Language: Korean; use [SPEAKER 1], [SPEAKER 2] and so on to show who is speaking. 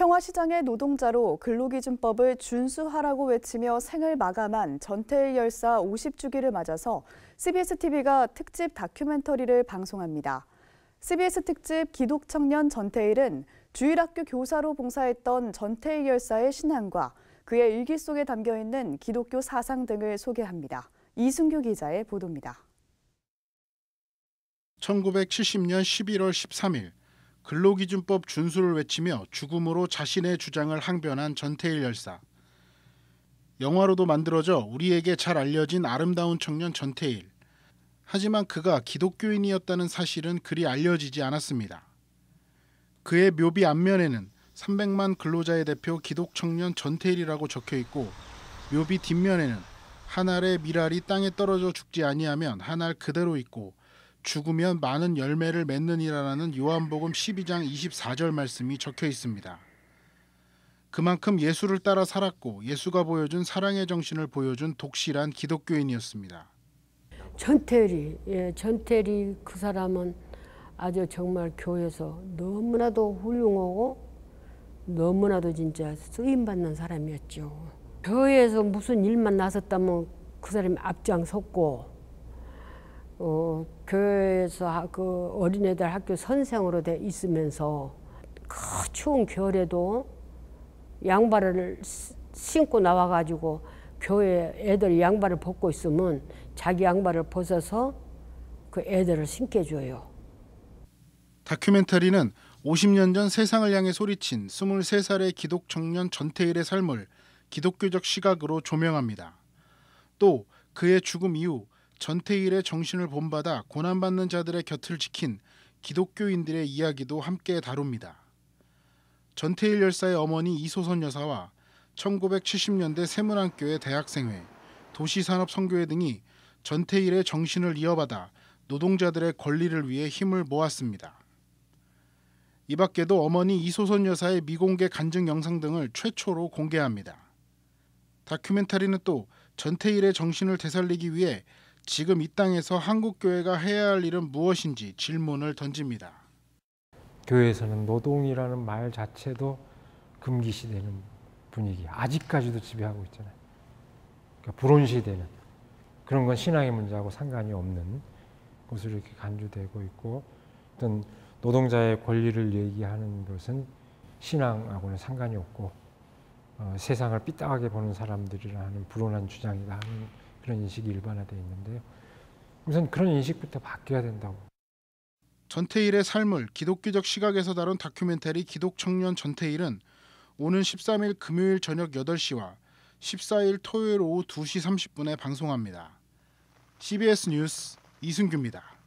[SPEAKER 1] 평화시장의 노동자로 근로기준법을 준수하라고 외치며 생을 마감한 전태일 열사 50주기를 맞아서 CBS TV가 특집 다큐멘터리를 방송합니다. CBS 특집 기독청년 전태일은 주일학교 교사로 봉사했던 전태일 열사의 신앙과 그의 일기 속에 담겨 있는 기독교 사상 등을 소개합니다. 이승규 기자의 보도입니다.
[SPEAKER 2] 1970년 11월 13일 근로기준법 준수를 외치며 죽음으로 자신의 주장을 항변한 전태일 열사. 영화로도 만들어져 우리에게 잘 알려진 아름다운 청년 전태일. 하지만 그가 기독교인이었다는 사실은 그리 알려지지 않았습니다. 그의 묘비 앞면에는 300만 근로자의 대표 기독청년 전태일이라고 적혀 있고 묘비 뒷면에는 한 알의 미랄이 땅에 떨어져 죽지 아니하면 한 알 그대로 있고 죽으면 많은 열매를 맺느니라라는 요한복음 12장 24절 말씀이 적혀 있습니다. 그만큼 예수를 따라 살았고 예수가 보여준 사랑의 정신을 보여준 독실한 기독교인이었습니다.
[SPEAKER 3] 전태리, 예, 전태리 그 사람은 아주 정말 교회에서 너무나도 훌륭하고 너무나도 진짜 쓰임받는 사람이었죠. 교회에서 무슨 일만 나섰다면 그 사람이 앞장섰고 어, 교회에서 그 어린애들 학교 선생으로 돼 있으면서 그 추운 겨울에도 양발을 신고 나와가지고 교회 애들 양발을 벗고 있으면 자기 양발을 벗어서 그 애들을 신게줘요
[SPEAKER 2] 다큐멘터리는 50년 전 세상을 향해 소리친 23살의 기독 청년 전태일의 삶을 기독교적 시각으로 조명합니다. 또 그의 죽음 이후 전태일의 정신을 본받아 고난받는 자들의 곁을 지킨 기독교인들의 이야기도 함께 다룹니다. 전태일 열사의 어머니 이소선 여사와 1970년대 세문안교회 대학생회, 도시산업선교회 등이 전태일의 정신을 이어받아 노동자들의 권리를 위해 힘을 모았습니다. 이 밖에도 어머니 이소선 여사의 미공개 간증 영상 등을 최초로 공개합니다. 다큐멘터리는 또 전태일의 정신을 되살리기 위해 지금 이 땅에서 한국 교회가 해야 할 일은 무엇인지 질문을 던집니다.
[SPEAKER 4] 교회에서는 노동이라는 말 자체도 금기시되는 분위기 아직까지도 지배하고 있잖아요. 그러니까 불온시되는 그런 건 신앙의 문제하고 상관이 없는 것으로 이렇게 간주되고 있고 어떤 노동자의 권리를 얘기하는 것은 신앙하고는 상관이 없고 어, 세상을 삐딱하게 보는 사람들이라는 불온한
[SPEAKER 2] 주장이다 하는 그런 인식이 일반화되어 있는데요. 우선 그런 인식부터 바뀌어야 된다고. 전태일의 삶을 기독교적 시각에서 다룬 다큐멘터리 기독 청년 전태일은 오는 13일 금요일 저녁 8시와 14일 토요일 오후 2시 30분에 방송합니다. CBS 뉴스 이승규입니다.